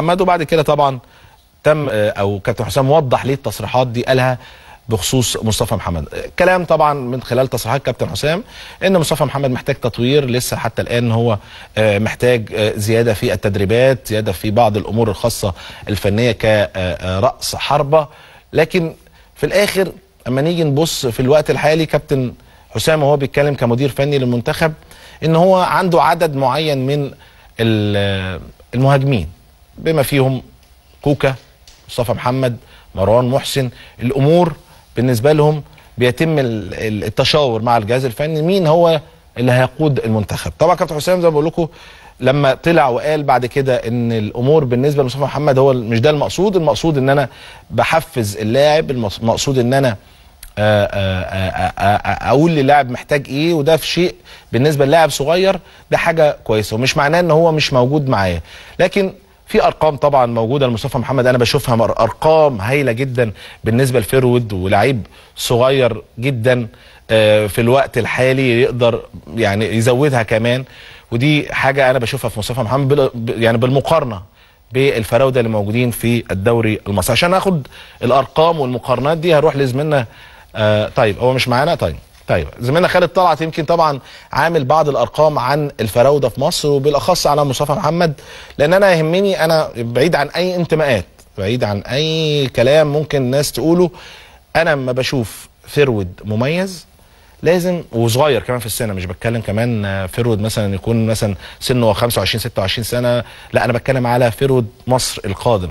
محمد وبعد كده طبعا تم آه، او كابتن حسام وضح ليه التصريحات دي قالها بخصوص مصطفى محمد كلام طبعا من خلال تصريحات كابتن حسام ان مصطفى محمد محتاج تطوير لسه حتى الان هو آه، محتاج آه، زياده في التدريبات زياده في بعض الامور الخاصه الفنيه كراس حربه لكن في الاخر اما نيجي نبص في الوقت الحالي كابتن حسام وهو بيتكلم كمدير فني للمنتخب ان هو عنده عدد معين من المهاجمين بما فيهم كوكا مصطفى محمد مروان محسن الامور بالنسبه لهم بيتم التشاور مع الجهاز الفني مين هو اللي هيقود المنتخب طبعا كابتن حسام زي ما بقول لكم لما طلع وقال بعد كده ان الامور بالنسبه لمصطفى محمد هو مش ده المقصود المقصود ان انا بحفز اللاعب المقصود ان انا اقول للاعب محتاج ايه وده في شيء بالنسبه للاعب صغير ده حاجه كويسه ومش معناه ان هو مش موجود معايا لكن في ارقام طبعا موجوده لمصطفى محمد انا بشوفها ارقام هايله جدا بالنسبه لفيرود ولعيب صغير جدا آه، في الوقت الحالي يقدر يعني يزودها كمان ودي حاجه انا بشوفها في مصطفى محمد يعني بالمقارنه بالفراوده اللي موجودين في الدوري المصري عشان اخد الارقام والمقارنات دي هروح لزميلنا آه، طيب هو مش معانا طيب طيب زميلنا خالد طلعت يمكن طبعا عامل بعض الارقام عن الفراوده في مصر وبالاخص على مصطفى محمد لان انا يهمني انا بعيد عن اي انتماءات بعيد عن اي كلام ممكن الناس تقوله انا لما بشوف فرود مميز لازم وصغير كمان في السنه مش بتكلم كمان فرود مثلا يكون مثلا سنه 25 26 سنه لا انا بتكلم على فرود مصر القادم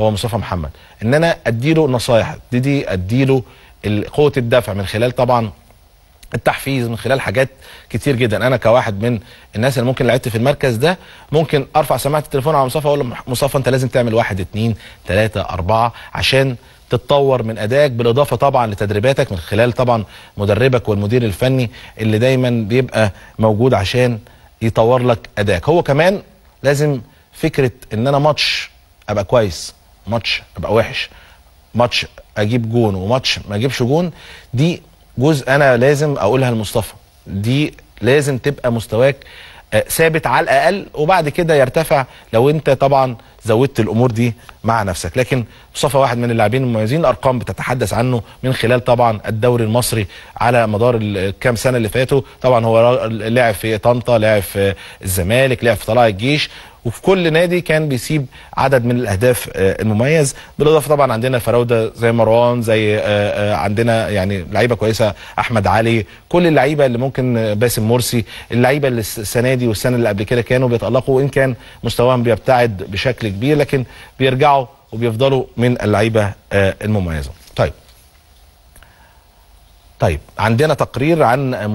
هو مصطفى محمد ان انا اديله نصايح ابتدي اديله قوه الدفع من خلال طبعا التحفيز من خلال حاجات كتير جدا انا كواحد من الناس اللي ممكن لعبت في المركز ده ممكن ارفع سماعه التليفون على مصطفى اقول له مصطفى انت لازم تعمل واحد اتنين تلاته اربعه عشان تتطور من ادائك بالاضافه طبعا لتدريباتك من خلال طبعا مدربك والمدير الفني اللي دايما بيبقى موجود عشان يطور لك ادائك هو كمان لازم فكره ان انا ماتش ابقى كويس ماتش ابقى وحش ماتش اجيب جون وماتش ما اجيبش جون دي جزء انا لازم اقولها لمصطفى دي لازم تبقى مستواك آه، ثابت على الاقل وبعد كده يرتفع لو انت طبعا زودت الامور دي مع نفسك لكن مصطفى واحد من اللاعبين المميزين الارقام بتتحدث عنه من خلال طبعا الدوري المصري على مدار الكام سنه اللي فاتوا طبعا هو لعب في طنطا لعب في الزمالك لعب في طلائع الجيش وفي كل نادي كان بيسيب عدد من الاهداف آه، المميز بالاضافه طبعا عندنا فراوده زي مروان زي آه، آه، عندنا يعني لعيبه كويسه احمد علي كل اللعيبه اللي ممكن باسم مرسي اللعيبه اللي السنه دي والسنه اللي قبل كده كانوا بيتالقوا وان كان مستواهم بيبتعد بشكل كبير لكن بيرجعوا وبيفضلوا من اللعيبه آه، المميزه طيب طيب عندنا تقرير عن